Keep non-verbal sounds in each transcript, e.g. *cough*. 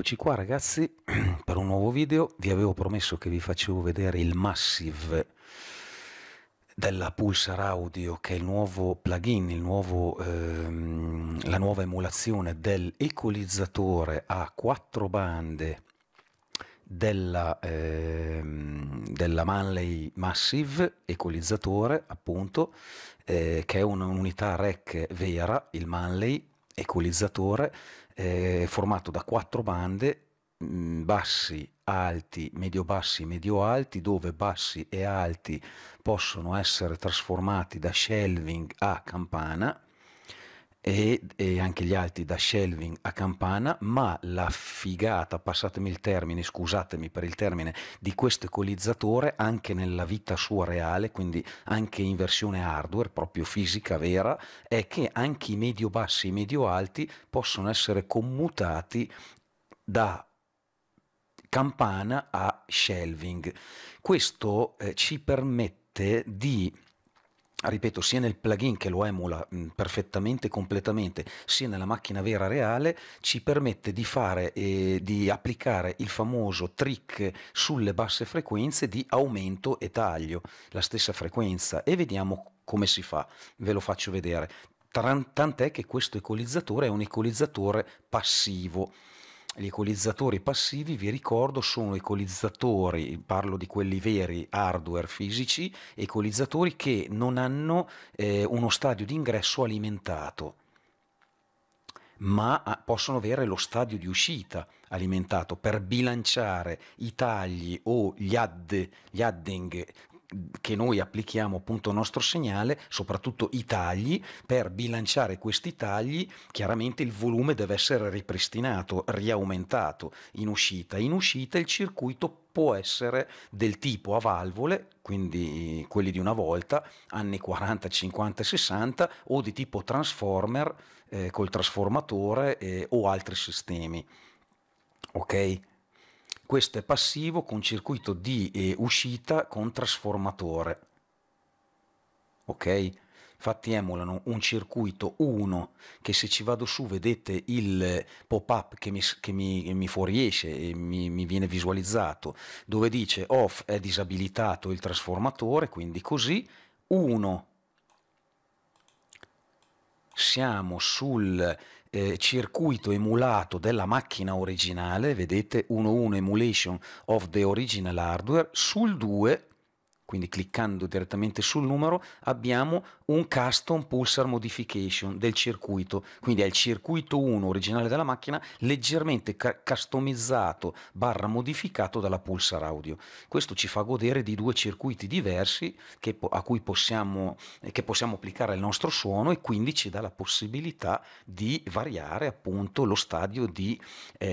Eccoci qua ragazzi *clears throat* per un nuovo video, vi avevo promesso che vi facevo vedere il Massive della Pulsar Audio che è il nuovo plugin, il nuovo, ehm, la nuova emulazione dell'equalizzatore a quattro bande della, ehm, della Manley Massive, equalizzatore appunto, eh, che è un'unità REC vera, il Manley equalizzatore eh, formato da quattro bande, mh, mm, bassi, alti, medio-bassi, medio-alti, dove bassi e alti possono essere trasformati da shelving a campana, e, e, anche gli altri da Shelving a Campana, ma la figata, passatemi il termine, scusatemi per il termine, di questo equalizzatore anche nella vita sua reale, quindi anche in versione hardware, proprio fisica vera, è che anche i medio bassi e i medio alti possono essere commutati da campana a shelving. Questo eh, ci permette di ripeto, sia nel plugin che lo emula perfettamente, completamente, sia nella macchina vera reale, ci permette di fare eh, di applicare il famoso trick sulle basse frequenze di aumento e taglio, la stessa frequenza, e vediamo come si fa, ve lo faccio vedere. Tant'è che questo equalizzatore è un equalizzatore passivo, gli equalizzatori passivi, vi ricordo, sono equalizzatori, parlo di quelli veri, hardware fisici, equalizzatori che non hanno eh, uno stadio di ingresso alimentato ma ah, possono avere lo stadio di uscita alimentato per bilanciare i tagli o gli, add, gli adding che noi applichiamo appunto il nostro segnale, soprattutto i tagli, per bilanciare questi tagli chiaramente il volume deve essere ripristinato, riaumentato in uscita. In uscita il circuito può essere del tipo a valvole, quindi quelli di una volta, anni 40, 50 60, o di tipo transformer eh, col trasformatore eh, o altri sistemi. Ok? questo è passivo con circuito di eh, uscita con trasformatore. Ok? Infatti emulano un circuito 1 che se ci vado su vedete il pop-up che, che mi, mi fuoriesce e mi, mi, viene visualizzato dove dice off è disabilitato il trasformatore, quindi così 1 siamo sul eh, circuito emulato della macchina originale, vedete 1.1 emulation of the original hardware, sul 2 quindi cliccando direttamente sul numero, abbiamo un custom pulsar modification del circuito, quindi è il circuito 1 originale della macchina leggermente customizzato barra modificato dalla pulsar audio. Questo ci fa godere di due circuiti diversi che, a cui possiamo, eh, che possiamo applicare il nostro suono e quindi ci dà la possibilità di variare appunto lo stadio di, eh,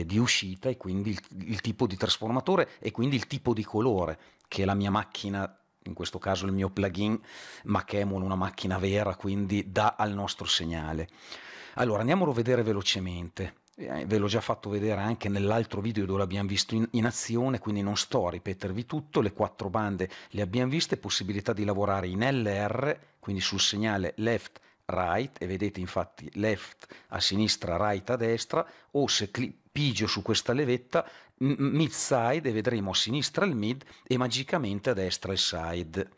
eh di uscita e quindi il, il tipo di trasformatore e quindi il tipo di colore che la mia macchina in questo caso il mio plugin, ma che è una macchina vera, quindi dà al nostro segnale. Allora, andiamolo a vedere velocemente. Eh, ve l'ho già fatto vedere anche nell'altro video dove l'abbiamo visto in, in, azione, quindi non sto a ripetervi tutto, le quattro bande le abbiamo viste, possibilità di lavorare in LR, quindi sul segnale left, right e vedete infatti left a sinistra, right a destra o se pigio su questa levetta mid side e vedremo a sinistra il mid e magicamente a destra il side.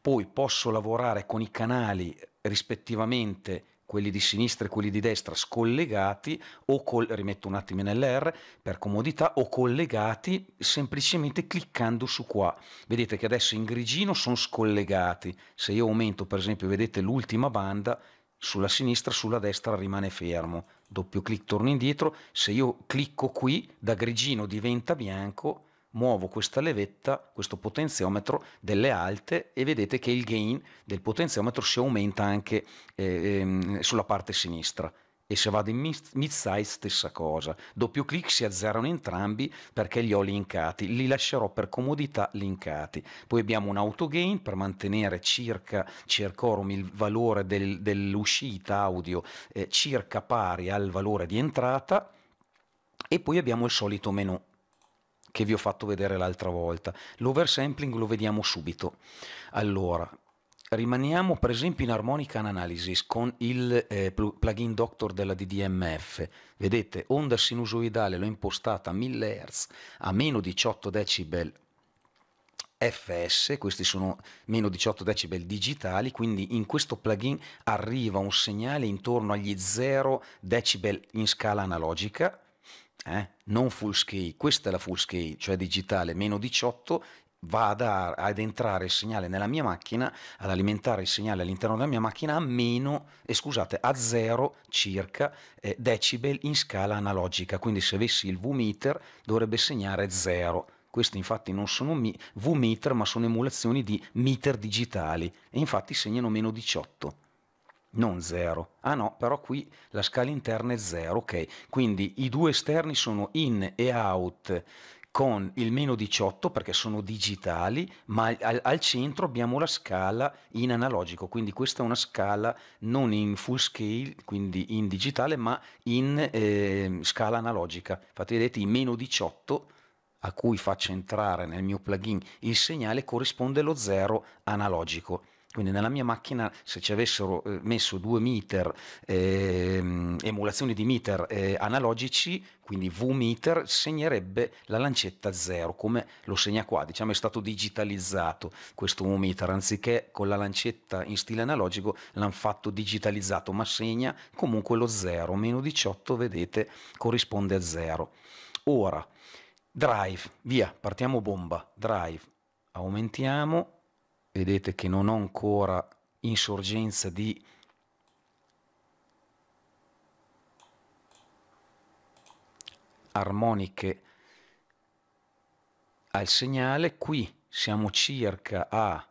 Poi posso lavorare con i canali rispettivamente quelli di sinistra e quelli di destra scollegati o col, rimetto un attimo nell'R per comodità o collegati semplicemente cliccando su qua vedete che adesso in grigino sono scollegati se io aumento per esempio vedete l'ultima banda sulla sinistra, sulla destra rimane fermo. Doppio clic, torno indietro. Se io clicco qui, da grigino diventa bianco, muovo questa levetta, questo potenziometro delle alte e vedete che il gain del potenziometro si aumenta anche eh, ehm, sulla parte sinistra e se vado in mid-size stessa cosa, doppio clic si azzerano entrambi perché li ho linkati, li lascerò per comodità linkati, poi abbiamo un autogain per mantenere circa circorum il valore del, dell'uscita audio eh, circa pari al valore di entrata e poi abbiamo il solito menu che vi ho fatto vedere l'altra volta, l'oversampling lo vediamo subito, allora Rimaniamo per esempio in Harmonic Analysis con il eh, plugin Doctor della DDMF. Vedete, onda sinusoidale l'ho impostata a 1000 Hz a meno 18 decibel FS, questi sono meno 18 decibel digitali, quindi in questo plugin arriva un segnale intorno agli 0 decibel in scala analogica, eh? non full scale, questa è la full scale, cioè digitale, meno 18 va a, ad entrare il segnale nella mia macchina, ad alimentare il segnale all'interno della mia macchina a meno, eh, scusate, a zero circa eh, decibel in scala analogica, quindi se avessi il V-meter dovrebbe segnare 0. Questi infatti non sono V-meter ma sono emulazioni di meter digitali e infatti segnano meno 18 non 0. Ah no, però qui la scala interna è 0, ok. Quindi i due esterni sono in e out con il meno 18 perché sono digitali, ma al, al, centro abbiamo la scala in analogico, quindi questa è una scala non in full scale, quindi in digitale, ma in eh, scala analogica. Infatti vedete i meno 18 a cui faccio entrare nel mio plugin il segnale corrisponde allo 0 analogico. Quindi nella mia macchina se ci avessero eh, messo due meter, ehm, emulazioni di meter eh, analogici, quindi V-meter, segnerebbe la lancetta 0, come lo segna qua, diciamo è stato digitalizzato questo V-meter, anziché con la lancetta in stile analogico l'hanno fatto digitalizzato, ma segna comunque lo 0, meno 18 vedete corrisponde a 0. Ora, drive, via, partiamo bomba, drive, aumentiamo, vedete che non ho ancora insorgenza di armoniche al segnale, qui siamo circa a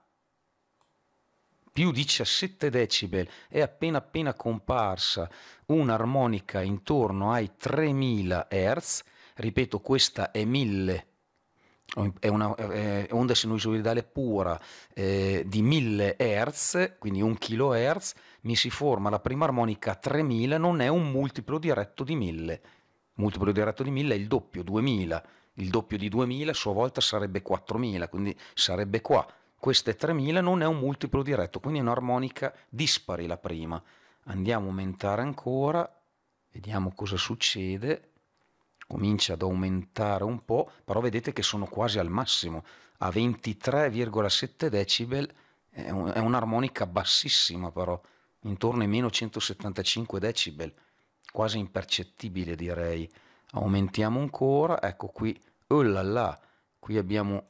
più 17 decibel, è appena appena comparsa un'armonica intorno ai 3000 Hz, ripeto questa è 1000 è una è onda sinusoidale pura eh, di 1000 Hz, quindi 1 kHz, mi si forma la prima armonica a 3000, non è un multiplo diretto di 1000. Multiplo diretto di 1000 è il doppio, 2000. Il doppio di 2000 a sua volta sarebbe 4000, quindi sarebbe qua. Questa è 3000, non è un multiplo diretto, quindi è un'armonica dispari la prima. Andiamo a aumentare ancora, vediamo cosa succede comincia ad aumentare un po', però vedete che sono quasi al massimo, a 23,7 decibel è, un'armonica bassissima però, intorno ai meno 175 decibel, quasi impercettibile direi. Aumentiamo ancora, ecco qui, oh là là, qui abbiamo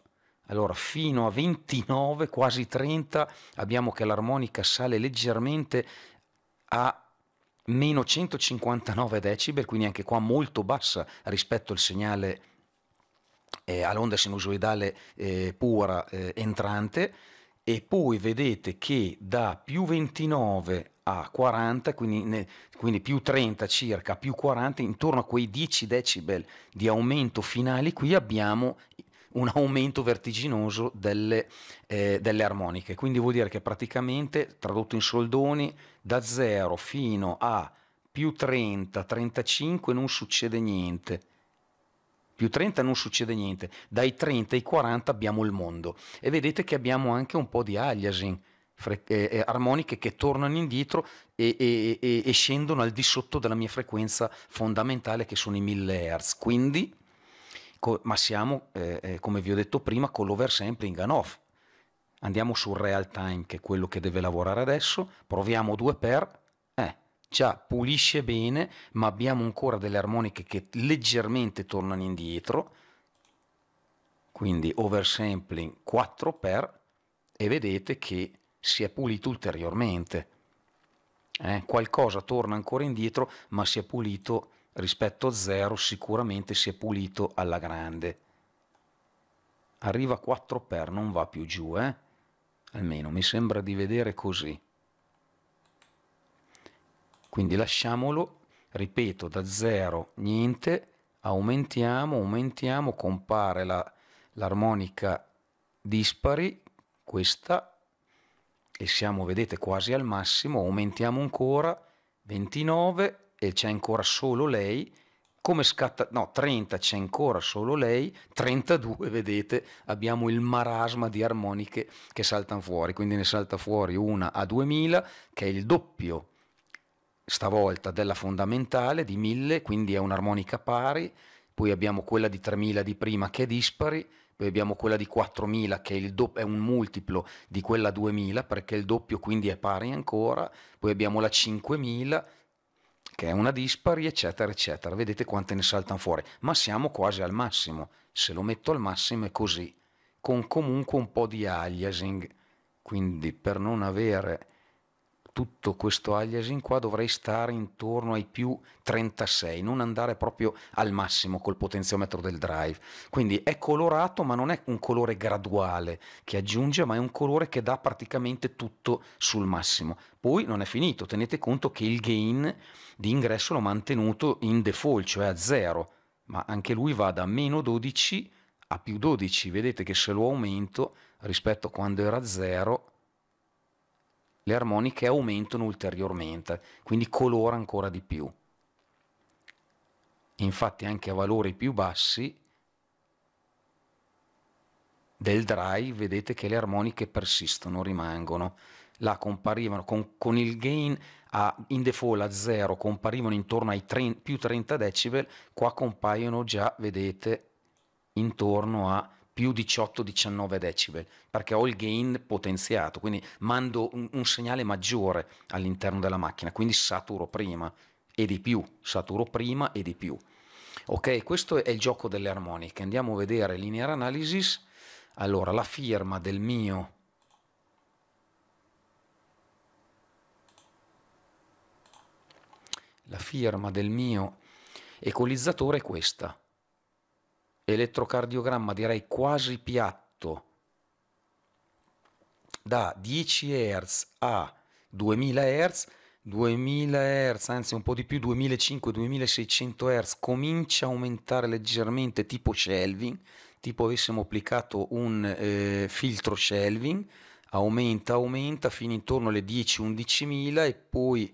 allora, fino a 29, quasi 30, abbiamo che l'armonica sale leggermente a meno 159 decibel, quindi anche qua molto bassa rispetto al segnale eh, all'onda sinusoidale eh, pura eh, entrante e poi vedete che da più 29 a 40, quindi, ne, quindi, più 30 circa, più 40, intorno a quei 10 decibel di aumento finali qui abbiamo un aumento vertiginoso delle, eh, delle armoniche. Quindi vuol dire che praticamente, tradotto in soldoni, da 0 fino a più 30, 35 non succede niente più 30 non succede niente, dai 30 ai 40 abbiamo il mondo e vedete che abbiamo anche un po' di aliasing, eh, eh, armoniche che tornano indietro e, e, e, e scendono al di sotto della mia frequenza fondamentale che sono i 1000 Hz, quindi co- ma siamo, eh, eh, come vi ho detto prima, con l'oversampling and off. Andiamo sul real time, che è quello che deve lavorare adesso, proviamo due per, eh, già pulisce bene, ma abbiamo ancora delle armoniche che leggermente tornano indietro, quindi oversampling 4 per, e vedete che si è pulito ulteriormente. Eh, qualcosa torna ancora indietro, ma si è pulito rispetto a zero sicuramente si è pulito alla grande. Arriva 4 per, non va più giù, eh? Almeno mi sembra di vedere così. Quindi lasciamolo, ripeto, da zero niente, aumentiamo, aumentiamo, compare l'armonica la, dispari, questa, e siamo, vedete, quasi al massimo, aumentiamo ancora, 29, e c'è ancora solo lei, come scatta, no, 30 c'è ancora solo lei, 32 vedete abbiamo il marasma di armoniche che saltano fuori, quindi ne salta fuori una a 2000 che è il doppio stavolta della fondamentale di 1000, quindi è un'armonica pari, poi abbiamo quella di 3000 di prima che è dispari, poi abbiamo quella di 4000 che è, doppio, è, un multiplo di quella 2000 perché il doppio quindi è pari ancora, poi abbiamo la 5000 che è una dispari, eccetera, eccetera. Vedete quante ne saltano fuori, ma siamo quasi al massimo. Se lo metto al massimo è così, con comunque un po' di aliasing. Quindi per non avere tutto questo aliasing qua dovrei stare intorno ai più 36, non andare proprio al massimo col potenziometro del drive. Quindi è colorato ma non è un colore graduale che aggiunge, ma è un colore che dà praticamente tutto sul massimo. Poi non è finito, tenete conto che il gain di ingresso l'ho mantenuto in default, cioè a 0, ma anche lui va da meno 12 a più 12. Vedete che se lo aumento rispetto a quando era 0 le armoniche aumentano ulteriormente, quindi colora ancora di più. Infatti anche a valori più bassi del dry vedete che le armoniche persistono, rimangono. Là comparivano con, con il gain a, in default a 0, comparivano intorno ai 30, più 30 decibel, qua compaiono già, vedete, intorno a più 18-19 decibel, perché ho il gain potenziato, quindi mando un, un segnale maggiore all'interno della macchina, quindi saturo prima e di più, saturo prima e di più. Ok, questo è il gioco delle armoniche. Andiamo a vedere linear analysis. Allora, la firma del mio la firma del mio equalizzatore è questa elettrocardiogramma direi quasi piatto da 10 Hz a 2000 Hz 2000 Hz, anzi un po' di più, 2500-2600 Hz, comincia a aumentare leggermente tipo shelving, tipo avessimo applicato un eh, filtro shelving, aumenta, aumenta fino intorno alle 10-11000 e poi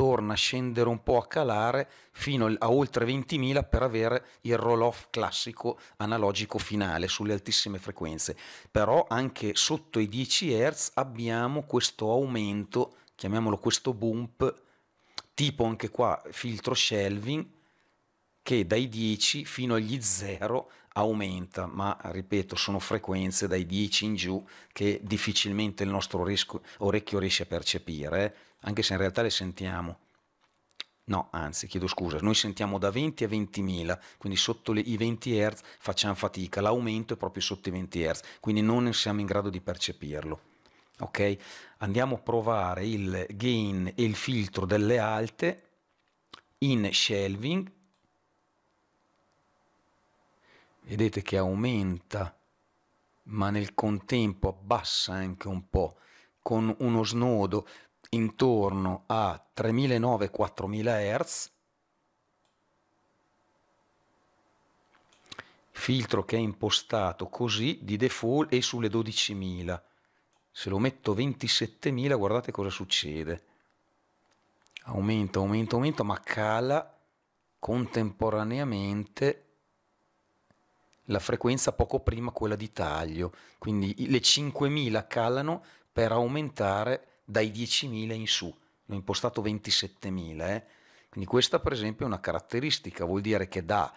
torna a scendere un po' a calare fino a oltre 20.000 per avere il roll-off classico analogico finale sulle altissime frequenze. Però anche sotto i 10 Hz abbiamo questo aumento, chiamiamolo questo bump, tipo anche qua filtro shelving, che dai 10 fino agli 0 aumenta, ma ripeto, sono frequenze dai 10 in giù che difficilmente il nostro orecchio riesce a percepire. Eh anche se in realtà le sentiamo. No, anzi, chiedo scusa, noi sentiamo da 20 a 20.000, quindi sotto le, i 20 Hz facciamo fatica, l'aumento è proprio sotto i 20 Hz, quindi non siamo in grado di percepirlo. Ok? Andiamo a provare il gain e il filtro delle alte in shelving. Vedete che aumenta, ma nel contempo abbassa anche un po' con uno snodo intorno a 3900-4000 Hz, filtro che è impostato così di default e sulle 12.000. Se lo metto 27.000 guardate cosa succede. Aumenta, aumenta, aumenta, ma cala contemporaneamente la frequenza poco prima quella di taglio. Quindi le 5.000 calano per aumentare dai 10.000 in su, l'ho impostato 27.000, eh? quindi questa per esempio è una caratteristica, vuol dire che dà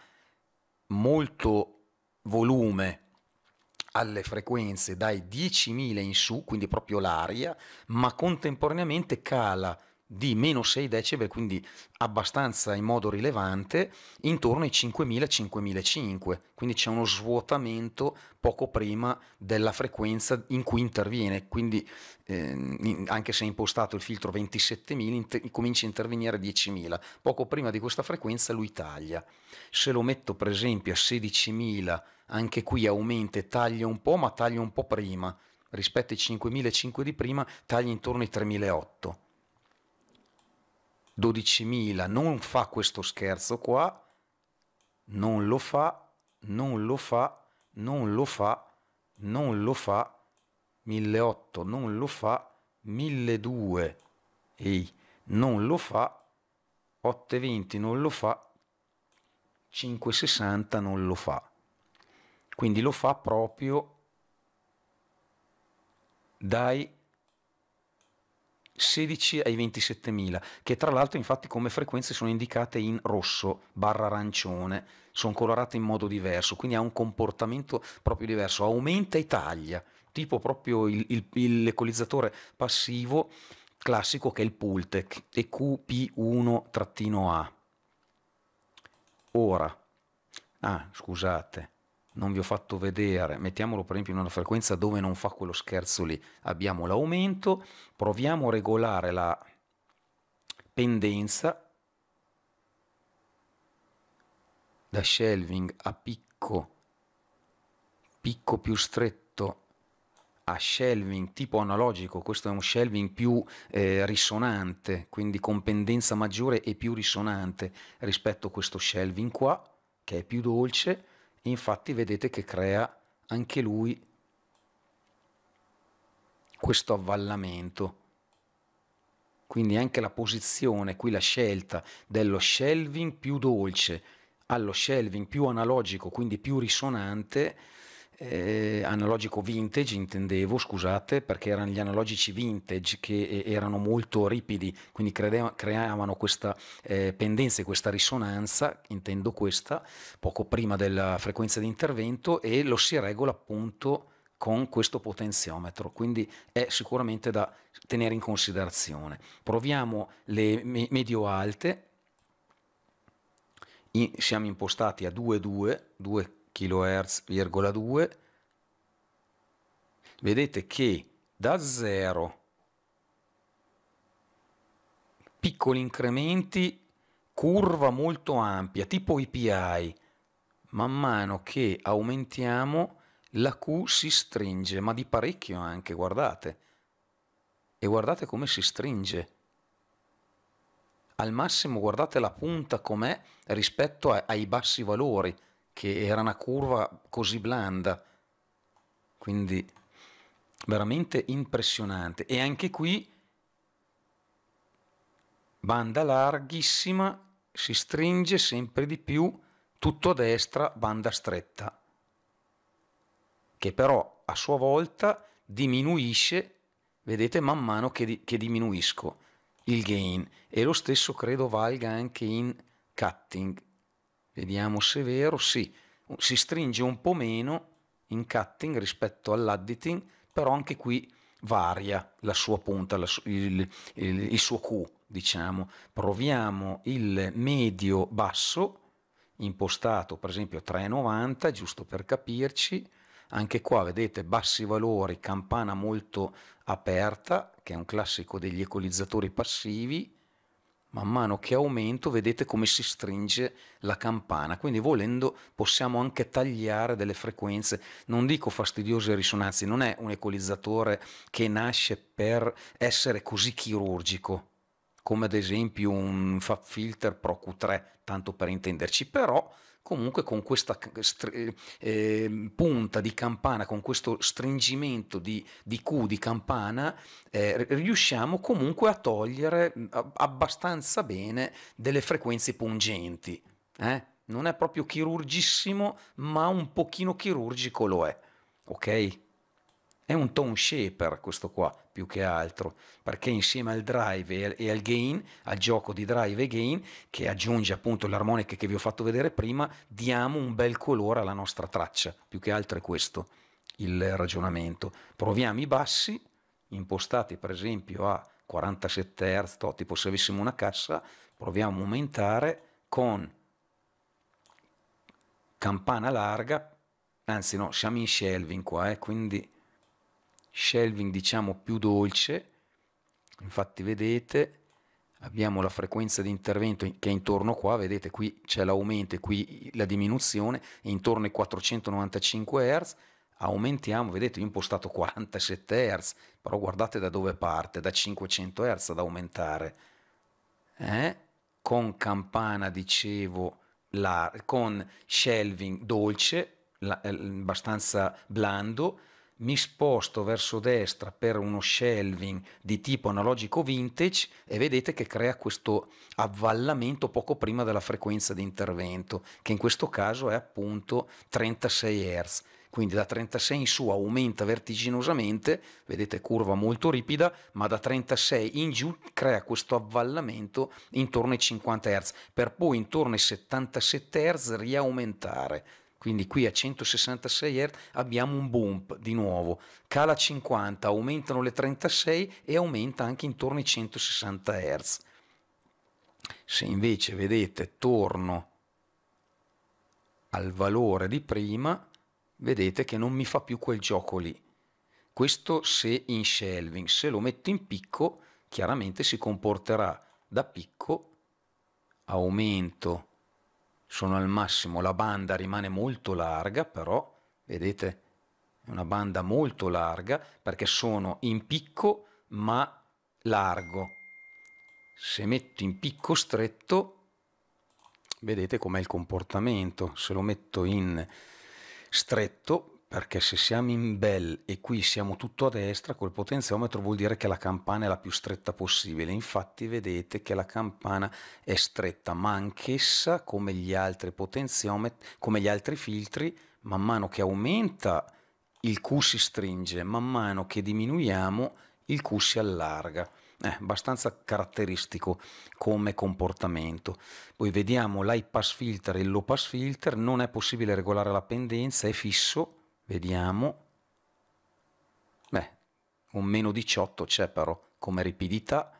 molto volume alle frequenze dai 10.000 in su, quindi proprio l'aria, ma contemporaneamente cala di meno 6 decibel, quindi abbastanza in modo rilevante, intorno ai 5000-5005, quindi c'è uno svuotamento poco prima della frequenza in cui interviene, quindi eh, anche se è impostato il filtro 27000 inter- comincia a intervenire 10000, poco prima di questa frequenza lui taglia. Se lo metto per esempio a 16000, anche qui aumenta e taglia un po', ma taglia un po' prima, rispetto ai 5005 di prima taglia intorno ai 3008 12.000 non fa questo scherzo qua, non lo fa, non lo fa, non lo fa, non lo fa, 1.800 non lo fa, 1.200 ehi, non lo fa, 8.20 non lo fa, 5.60 non lo fa. Quindi lo fa proprio dai 16 ai 27 mila, che tra l'altro infatti come frequenze sono indicate in rosso barra arancione, sono colorate in modo diverso, quindi ha un comportamento proprio diverso, aumenta e taglia, tipo proprio il, il l'equalizzatore passivo classico che è il Pultec EQP1-A. Ora, ah scusate, non vi ho fatto vedere, mettiamolo per esempio in una frequenza dove non fa quello scherzo lì, abbiamo l'aumento, proviamo a regolare la pendenza da shelving a picco, picco più stretto a shelving tipo analogico, questo è un shelving più eh, risonante, quindi con pendenza maggiore e più risonante rispetto a questo shelving qua, che è più dolce, infatti vedete che crea anche lui questo avvallamento. Quindi anche la posizione, qui la scelta dello shelving più dolce allo shelving più analogico, quindi più risonante, eh, analogico vintage intendevo, scusate, perché erano gli analogici vintage che eh, erano molto ripidi, quindi credeva, creavano questa eh, pendenza e questa risonanza, intendo questa, poco prima della frequenza di intervento e lo si regola appunto con questo potenziometro, quindi è sicuramente da tenere in considerazione. Proviamo le medio-alte, siamo impostati a 2,2, 2,2, kHz,2 vedete che da 0 piccoli incrementi curva molto ampia tipo IPI man mano che aumentiamo la Q si stringe ma di parecchio anche guardate e guardate come si stringe al massimo guardate la punta com'è rispetto ai bassi valori che era una curva così blanda. Quindi veramente impressionante. E anche qui banda larghissima, si stringe sempre di più, tutto a destra, banda stretta, che però a sua volta diminuisce, vedete man mano che, di, che diminuisco il gain e lo stesso credo valga anche in cutting vediamo se è vero, sì, si stringe un po' meno in cutting rispetto all'additing, però anche qui varia la sua punta, la su, il, il, il suo Q, diciamo. Proviamo il medio basso, impostato per esempio 3,90, giusto per capirci, anche qua vedete bassi valori, campana molto aperta, che è un classico degli equalizzatori passivi, man mano che aumento vedete come si stringe la campana, quindi volendo possiamo anche tagliare delle frequenze, non dico fastidiose risonanze, non è un equalizzatore che nasce per essere così chirurgico, come ad esempio un Fab Filter Pro Q3, tanto per intenderci, però comunque con questa eh, punta di campana, con questo stringimento di, di Q di campana, eh, riusciamo comunque a togliere abbastanza bene delle frequenze pungenti. Eh? Non è proprio chirurgissimo, ma un pochino chirurgico lo è. Ok? È un tone shaper questo qua, più che altro, perché insieme al drive e al gain, al gioco di drive e gain, che aggiunge appunto l'armonica che vi ho fatto vedere prima, diamo un bel colore alla nostra traccia. Più che altro è questo il ragionamento. Proviamo i bassi, impostati per esempio a 47 Hz, tipo se avessimo una cassa, proviamo a aumentare con campana larga, anzi no, siamo in shelving qua, eh, quindi shelving diciamo più dolce, infatti vedete abbiamo la frequenza di intervento che è intorno qua, vedete qui c'è l'aumento e qui la diminuzione, è intorno ai 495 Hz, aumentiamo, vedete io ho impostato 47 Hz, però guardate da dove parte, da 500 Hz ad aumentare, eh? con campana dicevo, la, con shelving dolce, la, eh, abbastanza blando, mi sposto verso destra per uno shelving di tipo analogico vintage e vedete che crea questo avvallamento poco prima della frequenza di intervento, che in questo caso è appunto 36 Hz. Quindi da 36 in su aumenta vertiginosamente, vedete curva molto ripida, ma da 36 in giù crea questo avvallamento intorno ai 50 Hz, per poi intorno ai 77 Hz riaumentare quindi qui a 166 Hz abbiamo un bump di nuovo, cala 50, aumentano le 36 e aumenta anche intorno ai 160 Hz. Se invece vedete torno al valore di prima, vedete che non mi fa più quel gioco lì. Questo se in shelving, se lo metto in picco chiaramente si comporterà da picco, aumento sono al massimo, la banda rimane molto larga, però vedete è una banda molto larga perché sono in picco ma largo. Se metto in picco stretto vedete com'è il comportamento, se lo metto in stretto perché se siamo in bell e qui siamo tutto a destra, col potenziometro vuol dire che la campana è la più stretta possibile. Infatti vedete che la campana è stretta, ma anch'essa, come gli altri potenziometri, come gli altri filtri, man mano che aumenta il Q si stringe, man mano che diminuiamo il Q si allarga. È eh, abbastanza caratteristico come comportamento. Poi vediamo l'high pass filter e il low pass filter, non è possibile regolare la pendenza, è fisso, Vediamo. Beh, un meno 18 c'è però come ripidità,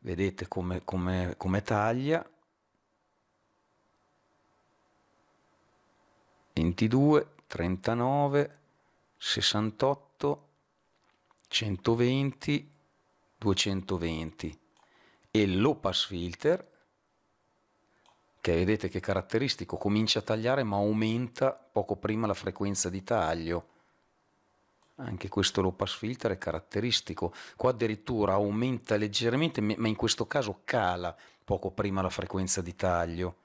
vedete come, come, come taglia. 22, 39, 68, 120, 220 e l'opas filter che vedete che caratteristico, comincia a tagliare ma aumenta poco prima la frequenza di taglio. Anche questo low pass filter è caratteristico, qua addirittura aumenta leggermente ma in questo caso cala poco prima la frequenza di taglio.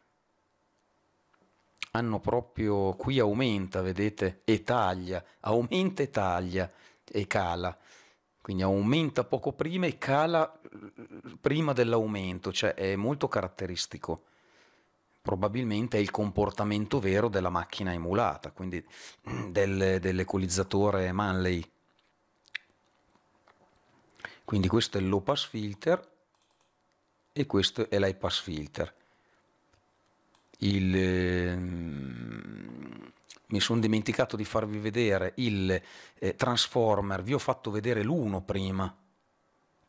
Hanno proprio, qui aumenta, vedete, e taglia, aumenta e taglia e cala quindi aumenta poco prima e cala eh, prima dell'aumento, cioè è molto caratteristico probabilmente è il comportamento vero della macchina emulata, quindi *clears throat* del, dell'equalizzatore Manley. Quindi questo è il low pass filter e questo è l'high pass filter. Il, eh, mi sono dimenticato di farvi vedere il eh, transformer, vi ho fatto vedere l'1 prima,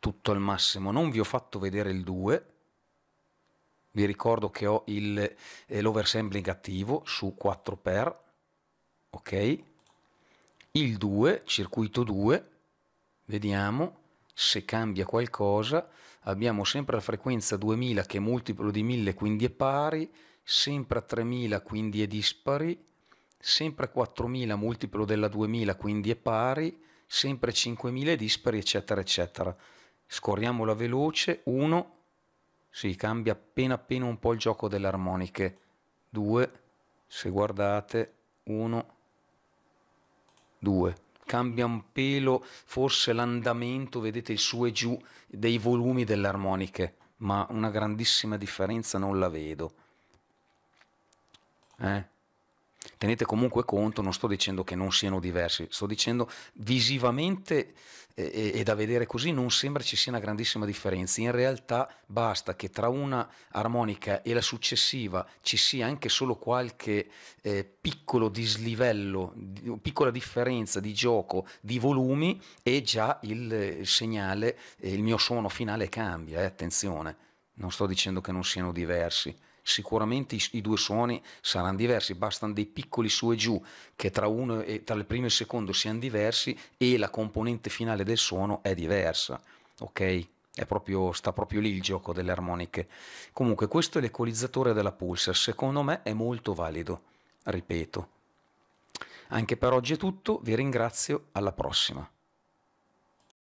tutto al massimo, non vi ho fatto vedere il 2 vi ricordo che ho eh, l'oversampling attivo su 4x, ok? Il 2, circuito 2, vediamo se cambia qualcosa, abbiamo sempre la frequenza 2000 che è multiplo di 1000 quindi è pari, sempre a 3000 quindi è dispari, sempre a 4000 multiplo della 2000 quindi è pari, sempre 5000 dispari eccetera eccetera. Scorriamola veloce, 1, si cambia appena appena un po' il gioco delle armoniche 2 se guardate 1 2 cambia un pelo forse l'andamento vedete il su e giù dei volumi delle armoniche ma una grandissima differenza non la vedo eh? Tenete comunque conto, non sto dicendo che non siano diversi, sto dicendo visivamente e, eh, eh, e da vedere così non sembra ci sia una grandissima differenza. In realtà basta che tra una armonica e la successiva ci sia anche solo qualche eh, piccolo dislivello, di, piccola differenza di gioco, di volumi e già il, eh, il segnale, il mio suono finale cambia, eh, attenzione. Non sto dicendo che non siano diversi sicuramente i, i, due suoni saranno diversi, bastano dei piccoli su e giù che tra, uno e, tra il primo e il secondo siano diversi e la componente finale del suono è diversa, ok? Proprio, sta proprio lì il gioco delle armoniche. Comunque questo è l'equalizzatore della Pulsar, secondo me è molto valido, ripeto. Anche per oggi è tutto, vi ringrazio, alla prossima.